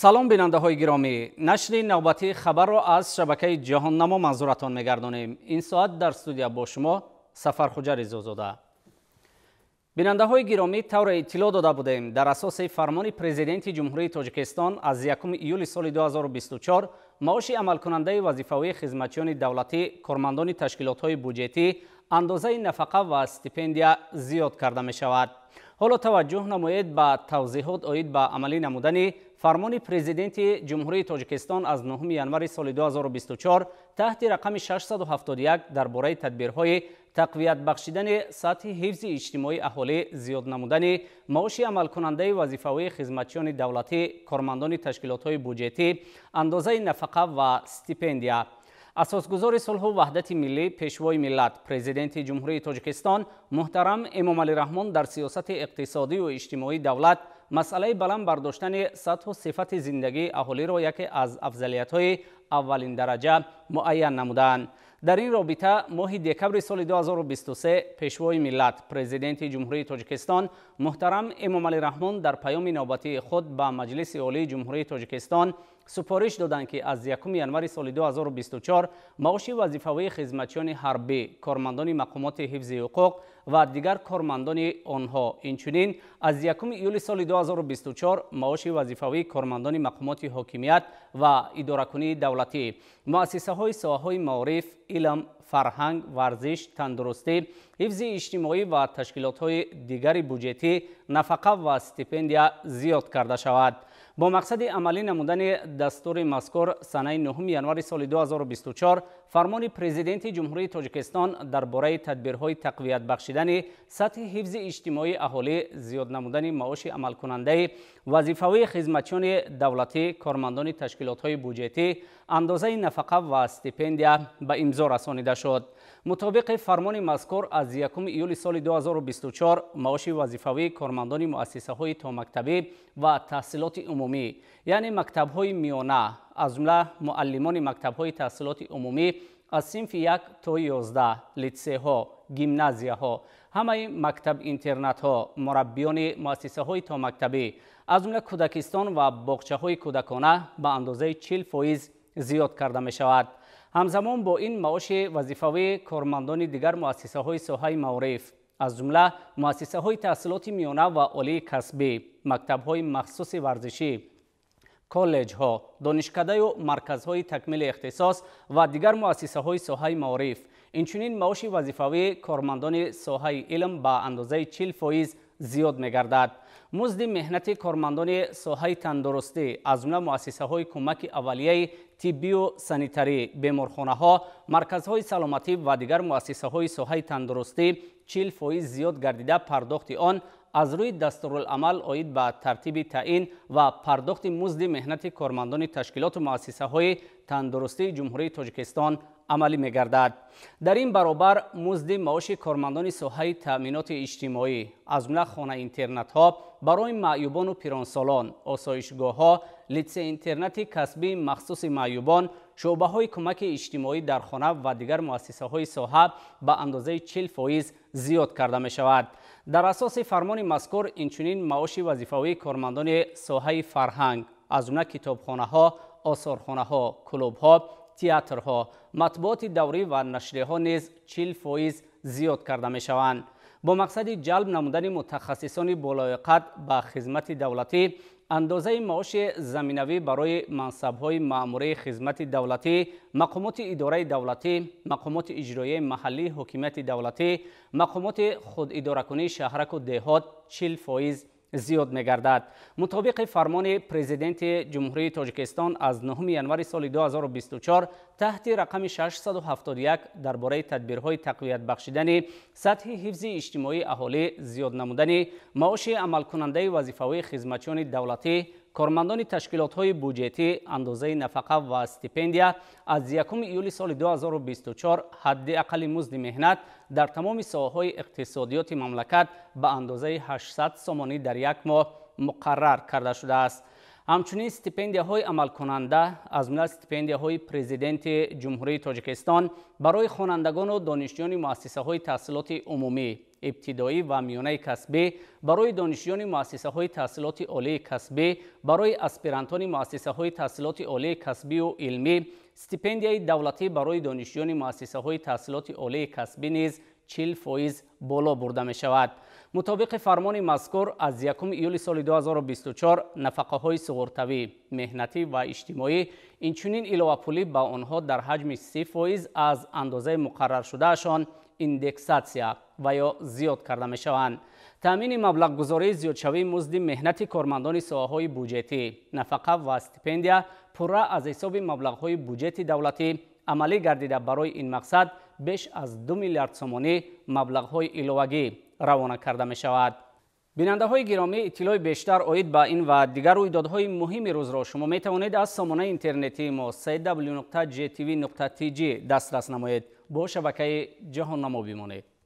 салом бинандаҳои гиромӣ нашри навбатии хабарро аз шабакаи ҷаҳоннамо манзуратон мегардонем ин соат дар студия бо шумо сафар хуҷари зозода бинандаҳои гиромӣ тавре иттилоъ дода будем дар асоси фармони президенти ҷумҳурии тоҷикистон аз 1 июли соли 2024 маоши амалкунандаи вазифавии хизматчиёни давлатӣ кормандони ташкилотҳои буҷетӣ андозаи нафақа ва стипендия зиёд карда мешавад ҳоло таваҷҷӯҳ намоед ба тавзиҳот оид ба амалӣ намудани фармони президенти ҷумҳурии тоҷикистон аз 9 январи соли 2024 таҳти рақами 671 дар бораи тадбирҳои тақвиятбахшидани сатҳи ҳифзи иҷтимоии аҳолӣ зиёд намудани маоши амалкунандаи вазифавии хизматчиёни давлатӣ кормандони ташкилотҳои буҷетӣ андозаи нафақа ва стипендия اساسگزار صلح و وحدت ملی پیشوای ملت پرزیدنت جمهوری تاجکستان، محترم امام علی رحمان در سیاست اقتصادی و اجتماعی دولت مسئله بلند برداشتن سطح و صفت زندگی اهالی را یکی از افضلیت های аввалин дараҷа муайян намуданд дар ин робита моҳи декабри соли 2023 пешвои миллат президенти ҷумҳурии тоҷикистон муҳтарам эмомалӣ раҳмон дар паёми навбатии худ ба маҷлиси олии ҷумҳурии тоҷикистон супориш доданд ки аз 1 январи соли 2024 маоши вазифавии хизматчиёни ҳарбӣ кормандони мақомоти ҳифзи ҳуқуқ ва дигар кормандони онҳо инчунин аз 1 июли соли 2024 маоши вазифавии кормандони мақомоти ҳокимият ва идоракунии давлатӣ муассисаҳои соҳаҳои маориф илм фарҳанг варзиш тандурустӣ ҳифзи иҷтимоӣ ва ташкилотҳои дигари буҷетӣ нафақа ва стипендия зиёд карда шавад бо мақсади амалӣ намудани дастури мазкур санаи 9 январи соли 2024 фармони президенти ҷумҳурии тоҷикистон дар бораи тадбирҳои тақвиятбахшидани сатҳи ҳифзи иҷтимоии аҳолӣ зиёд намудани маоши амалкунандаи вазифавии хизматчиёни давлатӣ кормандони ташкилотҳои буҷетӣ андозаи нафақа ва стипендия ба имзо расонида шуд мутобиқи фармони мазкур аз 1 июли соли 2024 маоши вазифавии кормандони муассисаҳои томактабӣ ва таҳсилоти умумӣ яъне мактабҳои миёна аз ҷумла муаллимони мактабҳои таҳсилоти умумӣ аз синфи 1 то 11 литсеҳо гимназияҳо ҳамаи мактабинтернатҳо мураббиёни муассисаҳои томактабӣ аз ҷумла кӯдакистон ва боғчаҳои кӯдакона ба андозаи 40 фоиз زیاد کرده می شود. همزمان با این معاش وظیفوی کارمندان دیگر مؤسسه های ساحه معارف از جمله مؤسسه های تحصیلات میانه و عالی کسبی مکتب های مخصوص ورزشی کالج ها دانشکده و مرکز های تکمیل اختصاص و دیگر مؤسسه های ساحه معرف اینچنین معاش وظیفوی کارمندان ساحه علم با اندازه 40 فایز зиёд мегардад музди меҳнати кормандони соҳаи тандурустӣ аз ҷумла муассисаҳои кӯмаки аввалияи тиббию санитарӣ беморхонаҳо марказҳои саломатӣ ва дигар муассисаҳои соҳаи тандурустӣ чил фоиз зиёд гардида пардохти он аз рӯи дастуроламал оид ба тартиби таъин ва пардохти музди меҳнати кормандони ташкилоту муассисаҳои тандурустии ҷумҳурии тоҷикистон амалӣ мегардад дар ин баробар музди маоши кормандони соҳаи таъминоти иҷтимоӣ аз ҷумла хонаинтернатҳо барои маъюбону пиронсолон осоишгоҳҳо литсеинтернати касбии махсуси маъюбон шӯъбаҳои кӯмаки иҷтимоӣ дар хона ва дигар муассисаҳои соҳа ба андозаи ч фоиз зиёд карда мешавад дар асоси фармони мазкур инчунин маоши вазифавии кормандони соҳаи фарҳанг аз ҷумла китобхонаҳо осорхонаҳо клубҳо театрҳо матбуоти даврӣ ва нашрияҳо низ чил фоиз зиёд карда мешаванд бо мақсади ҷалб намудани мутахассисони болоиқат ба хизмати давлатӣ андозаи маоши заминавӣ барои мансабҳои маъмурии хизмати давлатӣ мақомоти идораи давлатӣ мақомоти иҷроияи маҳаллии ҳокимияти давлатӣ мақомоти худидоракунии шаҳраку деҳот чил фоиз زیاد میگردد مطابق فرمان پرزیدنت جمهوری تاجیکستان از 9 ینوری سال 2024 تحت رقم 671 درباره تدبیرهای تقویت بخشیدن سطح حفظ اجتماعی اهالی زیاد نمودن معاش عملکننده وظیفه‌های خدمتچیان دولتی кормандони ташкилотҳои буҷетӣ андозаи нафақа ва стипендия аз 1 июли соли 2024 ҳадди ақали музди меҳнат дар тамоми соҳаҳои иқтисодиёти мамлакат ба андозаи 800 сомонӣ дар як моҳ муқаррар карда шудааст ҳамчунин стипендияҳои амалкунанда аз ҷумла стипендияҳои президенти ҷумҳурии тоҷикистон барои хонандагону донишҷӯёни муассисаҳои таҳсилоти умумӣ ابتدایی و میانه کسبی، برای دانشجویان مؤسسه های تحصیلات عالی کسبی، برای اسپیرانتان مؤسسه های تحصیلات عالی کسبی و علمی استیپندیای دولتی برای دانشجویان مؤسسه های تحصیلات عالی کسبی نیز 40 فایز بالا برده می شود مطابق فرمان مذکور از یکم ایول سال 2024 نفقه های سغورتوی، مهنتی و اجتماعی اینچنین ایلوه پولی با آنها در حجم 30 فایز از اندازه مقرر شدهشان индексатсия ва ё зиёд карда мешаванд таъмини маблағгузории зиёдшавии музди меҳнати кормандони соҳаҳои буҷетӣ нафақа ва стипендия пурра аз ҳисоби маблағҳои буҷети давлатӣ амалӣ гардида барои ин мақсад беш аз ду миллиард сомонӣ маблағҳои иловагӣ равона карда мешавад бинандаҳои гиромӣ иттилои бештар оид ба ин ва дигар рӯйдодҳои муҳими рӯзро шумо метавонед аз сомонаи интернетии мо cwgtv tg дастрас намоед با شبکه جهان نما بمانید